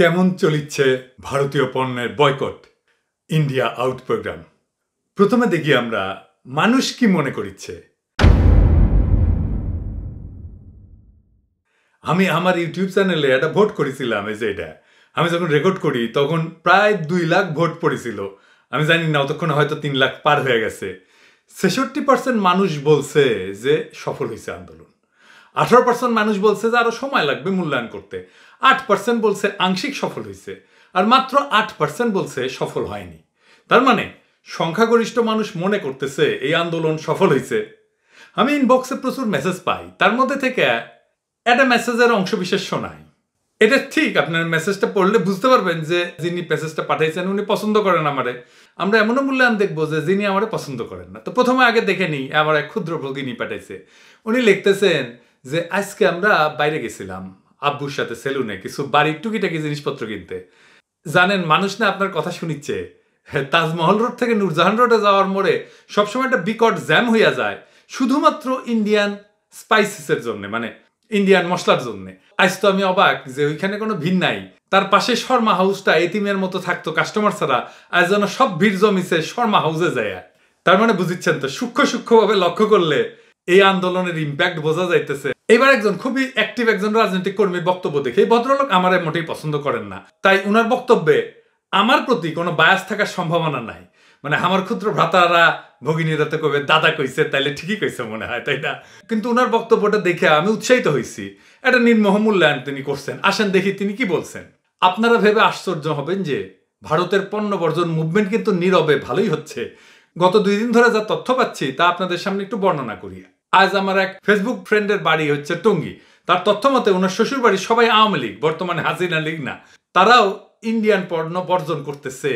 কেমন চলিচ্ছে ভারতীয় পণ্যের বয়কট ইন্ডিয়া আউট প্রোগ্রাম প্রথমে দেখি আমরা মানুষ কি মনে করিচ্ছে আমি আমার ইউটিউব চ্যানেলে একটা ভোট করেছিলাম এই যে এটা আমি যখন রেকর্ড করি তখন প্রায় দুই লাখ ভোট পড়েছিল আমি জানি না অতক্ষণ হয়তো তিন লাখ পার হয়ে গেছে ছেষট্টি পার্সেন্ট মানুষ বলছে যে সফল হয়েছে আন্দোলন আঠারো পার্সেন্ট মানুষ বলছে যে আরও সময় লাগবে মূল্যায়ন করতে আট পার্সেন্ট বলছে আংশিক সফল হয়েছে আর মাত্র আট পার্সেন্ট বলছে সফল হয়নি তার মানে সংখ্যাগরিষ্ঠ মানুষ মনে করতেছে এই আন্দোলন সফল হয়েছে আমি ইনবক্সে প্রচুর মেসেজ পাই তার মধ্যে থেকে একটা মেসেজের অংশবিশেষ শোনাই এটা ঠিক আপনার মেসেজটা পড়লে বুঝতে পারবেন যে যিনি মেসেজটা পাঠাইছেন উনি পছন্দ করেন আমারে আমরা এমনও মূল্যায়ন দেখবো যে যিনি আমারে পছন্দ করেন না তো প্রথমে আগে দেখে নিই আমার এক ক্ষুদ্র ভগিনী পাঠাইছে উনি লিখতেছেন যে আজকে আমরা বাইরে গেছিলাম আব্বুর সাথে সেলুনে কিছু বাড়ির টুকিটাকি জিনিসপত্র কিনতে জানেন মানুষ না আপনার কথা শুনিচ্ছে হ্যাঁ, তাজমহল রোড থেকে নূরজাহান রোডে যাওয়ার মোড়ে সবসময় একটা বিকট জ্যাম হইয়া যায় শুধুমাত্র ইন্ডিয়ান স্পাইসিসের জন্য মানে ইন্ডিয়ান মশলার জন্য আজ তো আমি অবাক যে ওইখানে কোনো ভিড় নাই তার পাশে শর্মা হাউসটা এতিমের মতো থাকতো কাস্টমার ছাড়া আজ যেন সব ভিড় জমিছে শর্মা হাউসে যায় তার মানে বুঝিচ্ছেন তো সূক্ষ্ম সূক্ষ্মভাবে লক্ষ্য করলে এই আন্দোলনের ইম্প্যাক্ট বোঝা যাইতেছে এবার একজন খুবই অ্যাক্টিভ একজন রাজনৈতিক কর্মীর বক্তব্য দেখে ভদ্রলোক আমার মোটেই পছন্দ করেন না তাই উনার বক্তব্যে আমার প্রতি কোনো বায়াস থাকার সম্ভাবনা নাই মানে আমার ক্ষুদ্র ভ্রাতারা ভগিনী দাতে কবে দাদা কইছে তাইলে ঠিকই কইছে মনে হয় তাই না কিন্তু ওনার বক্তব্যটা দেখে আমি উৎসাহিত হয়েছি এটা নির্মহ মূল্যায়ন তিনি করছেন আসেন দেখি তিনি কি বলছেন আপনারা ভেবে আশ্চর্য হবেন যে ভারতের পণ্য বর্জন মুভমেন্ট কিন্তু নীরবে ভালোই হচ্ছে গত দুই দিন ধরে যা তথ্য পাচ্ছি তা আপনাদের সামনে একটু বর্ণনা করিয়া আজ আমার এক ফেসবুক ফ্রেন্ডের বাড়ি হচ্ছে টঙ্গি তার তথ্য মতে ওনার শ্বশুর বাড়ি সবাই আওয়ামী লীগ বর্তমানে হাসিনা লীগ না তারাও ইন্ডিয়ান পণ্য বর্জন করতেছে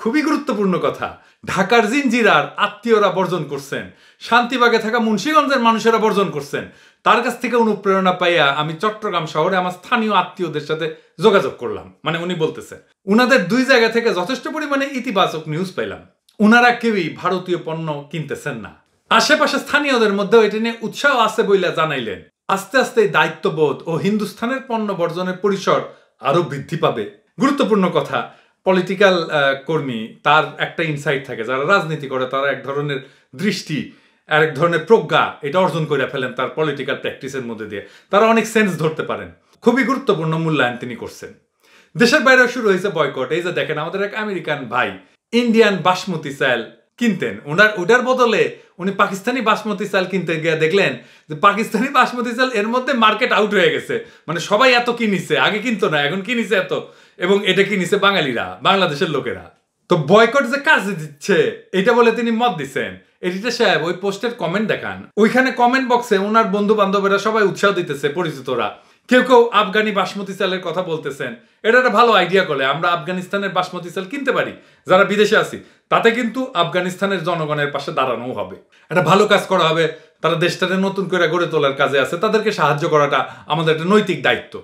খুবই গুরুত্বপূর্ণ কথা ঢাকার জিনজিরার আত্মীয়রা বর্জন করছেন শান্তিবাগে থাকা মুন্সীগঞ্জের মানুষেরা বর্জন করছেন তার কাছ থেকে অনুপ্রেরণা পাইয়া আমি চট্টগ্রাম শহরে আমার স্থানীয় আত্মীয়দের সাথে যোগাযোগ করলাম মানে উনি বলতেছে উনাদের দুই জায়গা থেকে যথেষ্ট পরিমাণে ইতিবাচক নিউজ পাইলাম উনারা কেউই ভারতীয় পণ্য কিনতেছেন না আশেপাশে স্থানীয়দের মধ্যে এটি নিয়ে উৎসাহ আছে বইলে জানাইলেন আস্তে আস্তে দায়িত্ববোধ ও হিন্দুস্থানের পণ্য বর্জনের পরিসর আরও বৃদ্ধি পাবে গুরুত্বপূর্ণ কথা পলিটিক্যাল কর্মী তার একটা ইনসাইট থাকে যারা রাজনীতি করে তারা এক ধরনের দৃষ্টি আর এক ধরনের প্রজ্ঞা এটা অর্জন করে ফেলেন তার পলিটিক্যাল প্র্যাকটিসের মধ্যে দিয়ে তারা অনেক সেন্স ধরতে পারেন খুবই গুরুত্বপূর্ণ মূল্যায়ন তিনি করছেন দেশের বাইরে শুরু হয়েছে বয়কট এই যে দেখেন আমাদের এক আমেরিকান ভাই ইন্ডিয়ান বাসমতি চাল কিনতেন ওনার ওটার বদলে উনি পাকিস্তানি বাসমতি চাল কিনতে গিয়ে দেখলেন যে পাকিস্তানি বাসমতি চাল এর মধ্যে মার্কেট আউট হয়ে গেছে মানে সবাই এত কিনিছে আগে কিনতো না এখন কিনিছে এত এবং এটা কিনিছে বাঙালিরা বাংলাদেশের লোকেরা তো বয়কট যে কাজ দিচ্ছে এটা বলে তিনি মত দিচ্ছেন এডিটার সাহেব ওই পোস্টের কমেন্ট দেখান ওইখানে কমেন্ট বক্সে ওনার বন্ধু বান্ধবেরা সবাই উৎসাহ দিতেছে পরিচিতরা কেউ কেউ আফগানি বাসমতি চালের কথা বলতেছেন এটা একটা ভালো আইডিয়া করলে আমরা আফগানিস্তানের বাসমতি চাল কিনতে পারি যারা বিদেশে আছি তাতে কিন্তু আফগানিস্তানের জনগণের পাশে দাঁড়ানো হবে একটা ভালো কাজ করা হবে তারা দেশটাকে নতুন করে গড়ে তোলার কাজে আছে তাদেরকে সাহায্য করাটা আমাদের একটা নৈতিক দায়িত্ব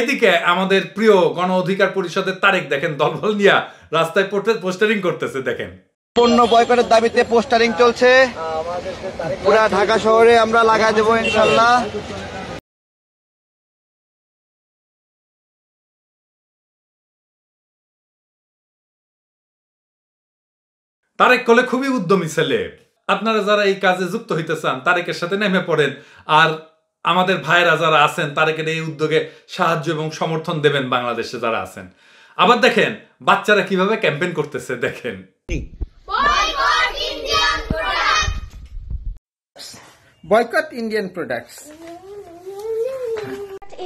এদিকে আমাদের প্রিয় গণ অধিকার পরিষদের তারেক দেখেন দলবল নিয়া রাস্তায় পোস্টারিং করতেছে দেখেন পণ্য বয়কটের দাবিতে পোস্টারিং চলছে পুরা ঢাকা শহরে আমরা লাগা দেবো ইনশাল্লাহ তারেক কলে খুবই উদ্যমী ছেলে আপনারা যারা এই কাজে যুক্ত হইতে চান তারেকের সাথে নেমে পড়েন আর আমাদের ভাইয়েরা যারা আছেন তারেকের এই উদ্যোগে সাহায্য এবং সমর্থন দেবেন বাংলাদেশে যারা আছেন আবার দেখেন বাচ্চারা কিভাবে ক্যাম্পেইন করতেছে দেখেন boycott Indian products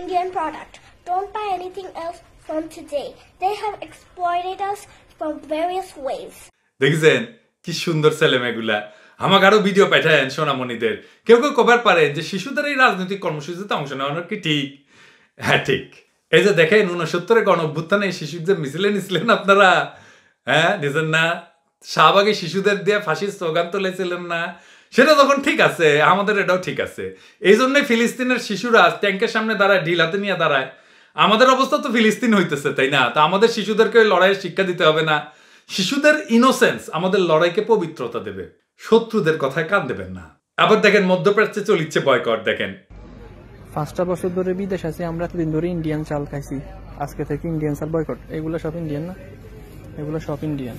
Indian product don't buy anything else from today they have exploited us for various ways দেখছেন কি সুন্দর ছেলে মেয়েগুলা আমাকে আরো ভিডিও পাঠায়েন সোনামণিদের কেউ কেউ কবার পারেন যে শিশুদের এই রাজনৈতিক কর্মসূচিতে অংশ নেওয়ানোর কি ঠিক হ্যাঁ ঠিক এই যে দেখেন উনসত্তরে গণ অভ্যুত্থানে এই যে মিছিলে নিছিলেন আপনারা হ্যাঁ নিজের না শাহবাগে শিশুদের দিয়ে ফাঁসির স্লোগান তুলেছিলেন না সেটা তখন ঠিক আছে আমাদের এটাও ঠিক আছে এই জন্যই ফিলিস্তিনের শিশুরা ট্যাঙ্কের সামনে দাঁড়ায় ঢিল হাতে নিয়ে দাঁড়ায় আমাদের অবস্থা তো ফিলিস্তিন হইতেছে তাই না তো আমাদের শিশুদেরকে ওই লড়াইয়ের শিক্ষা দিতে হবে না শিশুদের ইনোসেন্স আমাদের লড়াইকে পবিত্রতা দেবে শত্রুদের কথায় কান দেবেন না আবার দেখেন মধ্যপ্রাচ্যে চলিচ্ছে বয়কট দেখেন পাঁচটা বছর ধরে বিদেশ আছি আমরা এতদিন ধরে ইন্ডিয়ান চাল খাইছি আজকে থেকে ইন্ডিয়ান চাল বয়কট এগুলো সব ইন্ডিয়ান না এগুলো সব ইন্ডিয়ান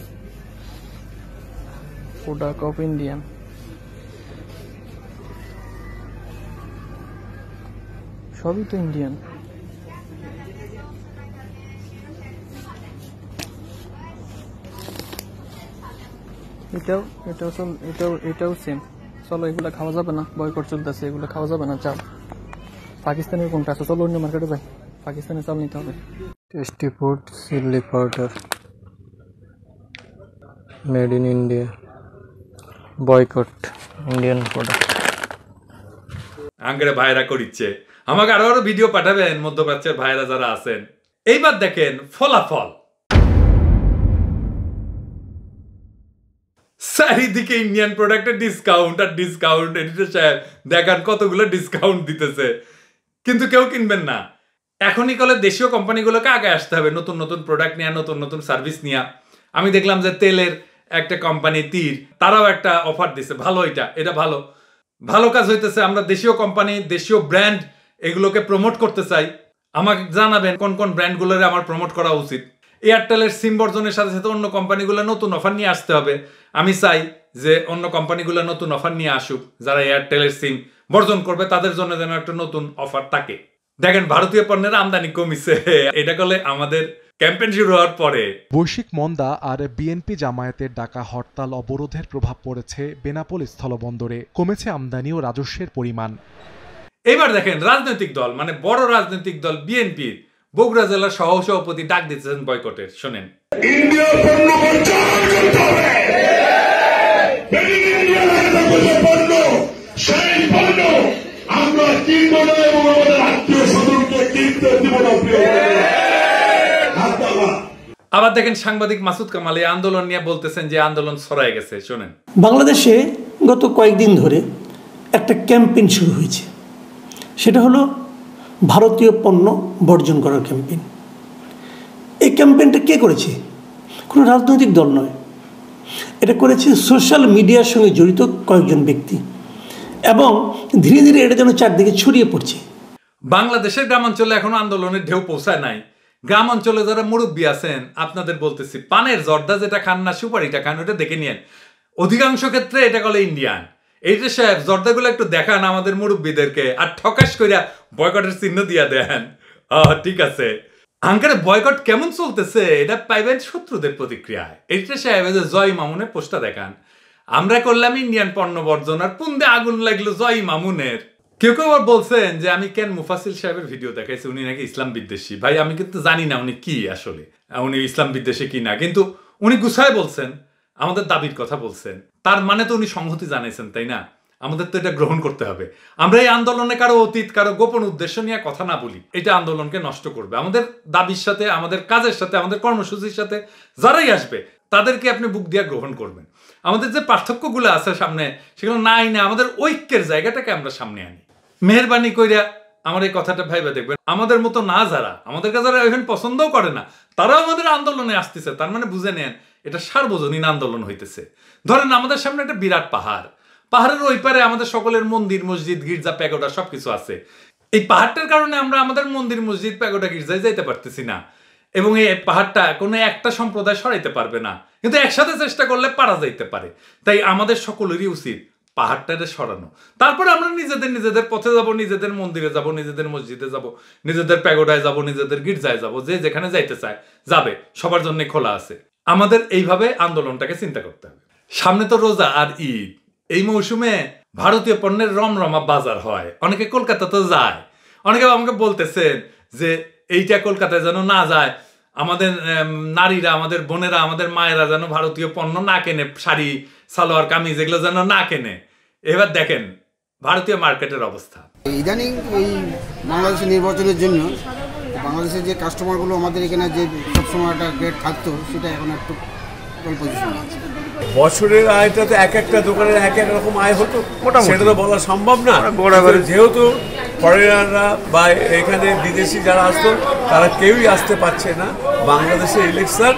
প্রোডাক্ট অফ ইন্ডিয়ান সবই তো ইন্ডিয়ান এটাও এটাও এটাও এটাও সেম চলো এগুলো খাওয়া যাবে না বয়কট চলতেছে এগুলো খাওয়া যাবে না চাল পাকিস্তানের কোনটা আছে চলো অন্য মার্কেটে যাই পাকিস্তানের চাল নিতে হবে tasty food chilli powder made in India boycott Indian product আঙ্গরে ভাইরা করিচ্ছে আমাকে আরো আরো ভিডিও পাঠাবেন মধ্যপ্রাচ্যের ভাইরা যারা আছেন এইবার দেখেন ফলাফল চারিদিকে ইন্ডিয়ান প্রোডাক্টের ডিসকাউন্ট আর ডিসকাউন্ট এডিটর সাহেব দেখান কতগুলো ডিসকাউন্ট দিতেছে কিন্তু কেউ কিনবেন না এখনই কলে দেশীয় কোম্পানিগুলোকে আগে আসতে হবে নতুন নতুন প্রোডাক্ট নেওয়া নতুন নতুন সার্ভিস নেওয়া আমি দেখলাম যে তেলের একটা কোম্পানি তীর তারাও একটা অফার দিছে ভালো এটা এটা ভালো ভালো কাজ হইতেছে আমরা দেশীয় কোম্পানি দেশীয় ব্র্যান্ড এগুলোকে প্রমোট করতে চাই আমাকে জানাবেন কোন কোন ব্র্যান্ডগুলোরে আমার প্রমোট করা উচিত এয়ারটেলের সিম বর্জনের সাথে সাথে অন্য কোম্পানিগুলো নতুন অফার নিয়ে আসতে হবে আমি চাই যে অন্য কোম্পানিগুলো নতুন অফার নিয়ে আসুক যারা এয়ারটেলের সিম বর্জন করবে তাদের জন্য যেন একটা নতুন অফার থাকে দেখেন ভারতীয় পণ্যের আমদানি কমিছে এটা করলে আমাদের ক্যাম্পেইন শুরু হওয়ার পরে বৈশ্বিক মন্দা আর বিএনপি জামায়াতের ডাকা হরতাল অবরোধের প্রভাব পড়েছে বেনাপোল স্থলবন্দরে কমেছে আমদানি ও রাজস্বের পরিমাণ এবার দেখেন রাজনৈতিক দল মানে বড় রাজনৈতিক দল বিএনপির বগুড়া জেলার সহ সভাপতি ডাক দিতেছেন বয়কটের শোনেন আবার দেখেন সাংবাদিক মাসুদ কামাল এই আন্দোলন নিয়ে বলতেছেন যে আন্দোলন ছড়ায় গেছে শোনেন বাংলাদেশে গত কয়েকদিন ধরে একটা ক্যাম্পেইন শুরু হয়েছে সেটা হলো ভারতীয় পণ্য বর্জন করার ক্যাম্পেইন এই ক্যাম্পেইনটা কে করেছে কোনো রাজনৈতিক দল নয় এটা করেছে সোশ্যাল মিডিয়ার সঙ্গে জড়িত কয়েকজন ব্যক্তি এবং ধীরে ধীরে এটা যেন চারদিকে ছড়িয়ে পড়ছে বাংলাদেশের গ্রামাঞ্চলে এখন আন্দোলনের ঢেউ পৌঁছায় নাই গ্রাম অঞ্চলে যারা মুরব্বী আছেন আপনাদের বলতেছি পানের জর্দা যেটা খান না সুপারিটা খান ওটা দেখে নিয়েন অধিকাংশ ক্ষেত্রে এটা গলে ইন্ডিয়ান এই যে সাহেব জর্দাগুলো একটু দেখান আমাদের মুরব্বীদেরকে আর ঠকাশ করিয়া বয়কটের চিহ্ন দিয়া দেন ঠিক আছে আঙ্কারে বয়কট কেমন চলতেছে এটা পাইবেন শত্রুদের প্রতিক্রিয়া এই যে সাহেব এই যে জয় মামুনের পোস্টটা দেখান আমরা করলাম ইন্ডিয়ান পণ্য বর্জন আর পুন্দে আগুন লাগলো জয় মামুনের কেউ কেউ আবার বলছেন যে আমি কেন মুফাসিল সাহেবের ভিডিও দেখাইছি উনি নাকি ইসলাম বিদ্বেষী ভাই আমি কিন্তু জানি না উনি কি আসলে উনি ইসলাম বিদ্বেষী কি না কিন্তু উনি গুছায় বলছেন আমাদের দাবির কথা বলছেন তার মানে তো উনি সংহতি জানাইছেন তাই না আমাদের তো এটা গ্রহণ করতে হবে আমরা এই আন্দোলনে কারো অতীত কারো গোপন উদ্দেশ্য নিয়ে কথা না বলি এটা আন্দোলনকে নষ্ট করবে আমাদের দাবির সাথে আমাদের কাজের সাথে আমাদের কর্মসূচির সাথে যারাই আসবে তাদেরকে আপনি বুক দিয়ে গ্রহণ করবেন আমাদের যে পার্থক্যগুলো আছে সামনে সেগুলো নাই না আমাদের ঐক্যের জায়গাটাকে আমরা সামনে আনি মেহরবানি কইরা আমার এই কথাটা ভাইবা দেখবেন আমাদের মতো না যারা আমাদেরকে যারা এখন পছন্দও করে না তারাও আমাদের আন্দোলনে আসতেছে তার মানে বুঝে নেন এটা সার্বজনীন আন্দোলন হইতেছে ধরেন আমাদের সামনে একটা বিরাট পাহাড় পাহাড়ের ওই পারে আমাদের সকলের মন্দির মসজিদ গির্জা প্যাগোডা সবকিছু আছে এই পাহাড়টার কারণে আমরা আমাদের মন্দির মসজিদ প্যাগোডা গির্জায় যাইতে পারতেছি না এবং এই পাহাড়টা কোনো একটা সম্প্রদায় সরাইতে পারবে না কিন্তু একসাথে চেষ্টা করলে পারা যাইতে পারে তাই আমাদের সকলেরই উচিত পাহাড়টারে সরানো তারপর আমরা নিজেদের নিজেদের পথে যাব নিজেদের মন্দিরে যাব নিজেদের মসজিদে যাব নিজেদের প্যাগোডায় যাব নিজেদের গির্জায় যাব যে যেখানে যাইতে চায় যাবে সবার জন্য খোলা আছে আমাদের এইভাবে আন্দোলনটাকে চিন্তা করতে হবে সামনে তো রোজা আর ঈদ এই মৌসুমে ভারতীয় পণ্যের রমরমা বাজার হয় অনেকে কলকাতাতে যায় অনেকে আমাকে বলতেছেন যে এইটা কলকাতায় যেন না যায় আমাদের নারীরা আমাদের বোনেরা আমাদের মায়েরা যেন ভারতীয় পণ্য না কেনে শাড়ি সালোয়ার কামিজ এগুলো যেন না কেনে এবার দেখেন ভারতীয় মার্কেটের অবস্থা ইদানিং এই বাংলাদেশের নির্বাচনের জন্য বাংলাদেশের যে কাস্টমারগুলো আমাদের এখানে যে সবসময় একটা গ্রেড থাকতো সেটা এখন একটু বছরের আয়টা তো এক একটা দোকানের এক এক রকম আয় হতো সেটা তো বলা সম্ভব না হ্যাঁ, যেহেতু ফরেনাররা বা এখানে বিদেশি যারা আসতো তারা কেউই আসতে পারছে না বাংলাদেশের ইলেকশন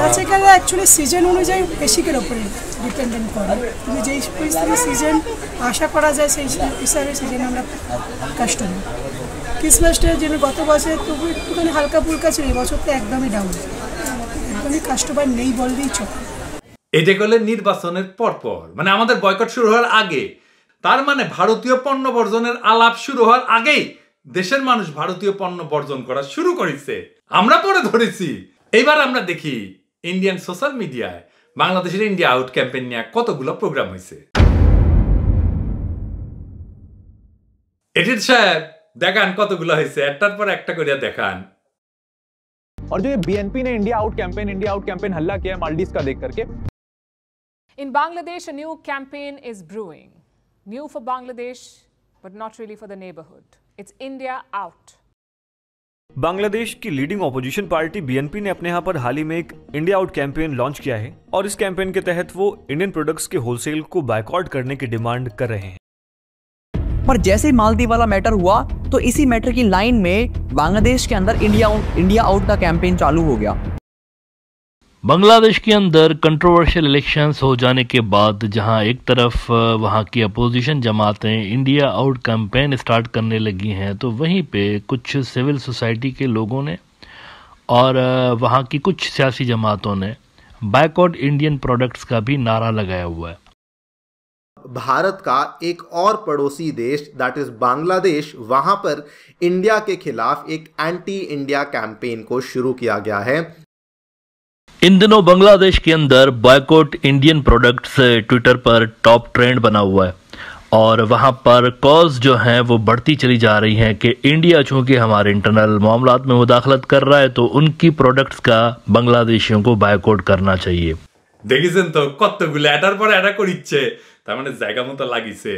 বাচ্চাকারা অ্যাকচুয়ালি সিজন অনুযায়ী বেশিকের ওপরে ডিপেন্ডেন্ট করে তুমি যেই হিসাবে সিজন আশা করা যায় সেই হিসাবে সিজন আমরা কাস্টমার ক্রিসমাসটা যেন গত বছর তবু একটুখানি হালকা ফুলকা ছিল এবছর তো একদমই ডাউন একদমই কাস্টমার নেই বললেই চল এটা গেলে নির্বাচনের পরপর মানে আমাদের বয়কট শুরু হওয়ার আগে তার মানে ভারতীয় পণ্য বর্জনের আলাপ শুরু হওয়ার আগেই দেশের মানুষ ভারতীয় পণ্য বর্জন করা শুরু করেছে আমরা পরে ধরেছি এবার আমরা দেখি ইন্ডিয়ান সোশ্যাল মিডিয়ায় বাংলাদেশের ইন্ডিয়া আউট ক্যাম্পেইন নিয়ে কতগুলো প্রোগ্রাম হয়েছে এটির সাহেব দেখান কতগুলো হয়েছে একটার পর একটা করে দেখান और जो ये बीएनपी ने India out campaign India out campaign हल्ला किया है मालदीव का देख करके in Bangladesh a new campaign is brewing new for Bangladesh but not really for the neighbourhood it's India out Bangladesh की लीडिंग ओपोजिशन पार्टी बीएनपी ने अपने यहाँ पर हाल ही में एक इंडिया आउट कैंपेन लॉन्च किया है और इस कैंपेन के तहत वो इंडियन प्रोडक्ट्स के होलसेल को बायकॉट करने की डिमांड कर रहे हैं पर जैसे मालदीव वाला मैटर हुआ तो इसी मैटर की लाइन में बांग्लादेश के अंदर इंडिया इंडिया आउट का कैंपेन चालू हो गया बांग्लादेश के अंदर कंट्रोवर्शियल इलेक्शंस हो जाने के बाद जहां एक तरफ वहां की अपोजिशन जमातें इंडिया आउट कैंपेन स्टार्ट करने लगी हैं तो वहीं पे कुछ सिविल सोसाइटी के लोगों ने और वहां की कुछ सियासी जमातों ने बैकआउट इंडियन प्रोडक्ट्स का भी नारा लगाया हुआ है भारत का एक और पड़ोसी देश दैट इज बांग्लादेश वहां पर इंडिया के खिलाफ एक एंटी इंडिया कैंपेन को शुरू किया गया है इन दिनों बांग्लादेश के अंदर बॉयकॉट इंडियन प्रोडक्ट्स ट्विटर पर टॉप ट्रेंड बना हुआ है और वहाँ पर कॉज जो हैं वो बढ़ती चली जा रही हैं कि इंडिया चूंकि हमारे इंटरनल मामला में मुदाखलत कर रहा है तो उनकी प्रोडक्ट्स का बांग्लादेशियों को बायकॉट करना चाहिए দেখিছেন তো কতগুলো এটার পর এটা করিচ্ছে তার মানে জায়গা মতো লাগিছে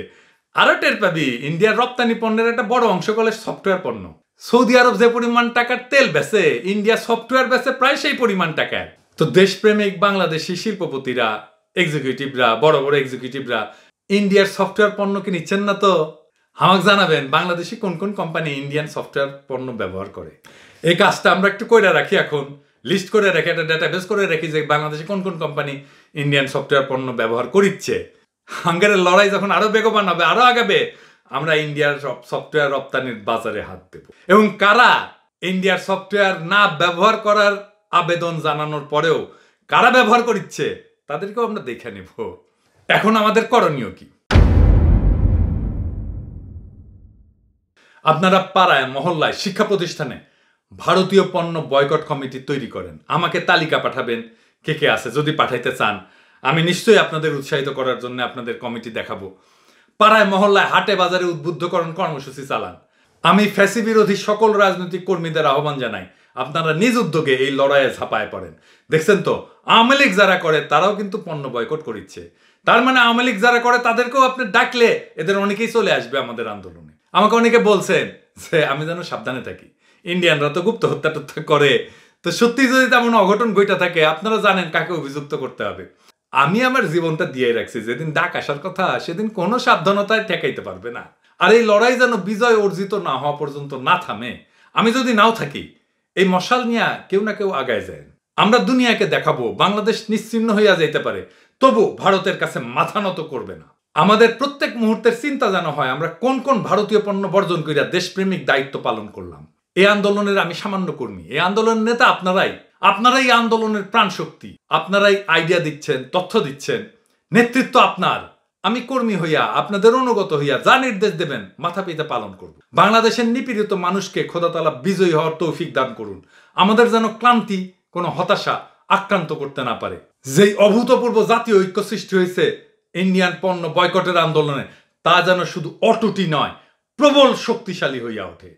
আরো টের পাবি ইন্ডিয়ার রপ্তানি পণ্যের একটা বড় অংশ করে সফটওয়্যার পণ্য সৌদি আরব যে পরিমাণ টাকার তেল বেচে ইন্ডিয়া সফটওয়্যার বেচে প্রায় সেই পরিমাণ টাকার তো দেশপ্রেমিক বাংলাদেশি শিল্পপতিরা এক্সিকিউটিভরা বড় বড় এক্সিকিউটিভরা ইন্ডিয়ার সফটওয়্যার পণ্য কি নিচ্ছেন না তো আমাকে জানাবেন বাংলাদেশি কোন কোন কোম্পানি ইন্ডিয়ান সফটওয়্যার পণ্য ব্যবহার করে এই কাজটা আমরা একটু কইরা রাখি এখন লিস্ট করে রাখি একটা ডেটাবেস করে রাখি যে বাংলাদেশে কোন কোন কোম্পানি ইন্ডিয়ান সফটওয়্যার পণ্য ব্যবহার করিচ্ছে হাঙ্গারের লড়াই যখন আরো বেগবান হবে আরো আগাবে আমরা ইন্ডিয়ার সফটওয়্যার রপ্তানির বাজারে হাত দেব এবং কারা ইন্ডিয়ার সফটওয়্যার না ব্যবহার করার আবেদন জানানোর পরেও কারা ব্যবহার করছে তাদেরকেও আমরা দেখে নেব এখন আমাদের করণীয় কি আপনারা পাড়ায় মহল্লায় শিক্ষা প্রতিষ্ঠানে ভারতীয় পণ্য বয়কট কমিটি তৈরি করেন আমাকে তালিকা পাঠাবেন কে কে আছে যদি পাঠাইতে চান আমি নিশ্চয়ই আপনাদের উৎসাহিত করার জন্য আপনাদের কমিটি দেখাবো পাড়ায় মহল্লায় হাটে বাজারে উদ্বুদ্ধকরণ কর্মসূচি চালান আমি ফ্যাসি বিরোধী সকল রাজনৈতিক কর্মীদের আহ্বান জানাই আপনারা নিজ উদ্যোগে এই লড়াইয়ে ঝাঁপায় পড়েন দেখছেন তো আওয়ামী লীগ যারা করে তারাও কিন্তু পণ্য বয়কট করিচ্ছে তার মানে আওয়ামী লীগ যারা করে তাদেরকেও আপনি ডাকলে এদের অনেকেই চলে আসবে আমাদের আন্দোলনে আমাকে অনেকে বলছেন যে আমি যেন সাবধানে থাকি ইন্ডিয়ানরা তো গুপ্ত হত্যা টত্যা করে তো সত্যি যদি তেমন অঘটন গইটা থাকে আপনারা জানেন কাকে অভিযুক্ত করতে হবে আমি আমার জীবনটা দিয়ে রাখছি যেদিন ডাক আসার কথা সেদিন কোনো সাবধানতায় ঠেকাইতে পারবে না আর এই লড়াই যেন বিজয় অর্জিত না হওয়া পর্যন্ত না থামে আমি যদি নাও থাকি এই মশাল নিয়ে কেউ না কেউ আগায় যায় আমরা দুনিয়াকে দেখাবো বাংলাদেশ নিশ্চিন্ন হইয়া যাইতে পারে তবু ভারতের কাছে মাথা নত করবে না আমাদের প্রত্যেক মুহূর্তের চিন্তা যেন হয় আমরা কোন কোন ভারতীয় পণ্য বর্জন করিয়া দেশপ্রেমিক দায়িত্ব পালন করলাম এই আন্দোলনের আমি সামান্য কর্মী এই আন্দোলনের নেতা আপনারাই আপনারাই আন্দোলনের প্রাণশক্তি আপনারাই আইডিয়া দিচ্ছেন তথ্য দিচ্ছেন নেতৃত্ব আপনার আমি কর্মী হইয়া আপনাদের অনুগত হইয়া যা নির্দেশ দেবেন মাথা পিতা পালন করব বাংলাদেশের নিপীড়িত মানুষকে খোদাতালা বিজয়ী হওয়ার তৌফিক দান করুন আমাদের যেন ক্লান্তি কোনো হতাশা আক্রান্ত করতে না পারে যেই অভূতপূর্ব জাতীয় ঐক্য সৃষ্টি হয়েছে ইন্ডিয়ান পণ্য বয়কটের আন্দোলনে তা যেন শুধু অটুটি নয় প্রবল শক্তিশালী হইয়া ওঠে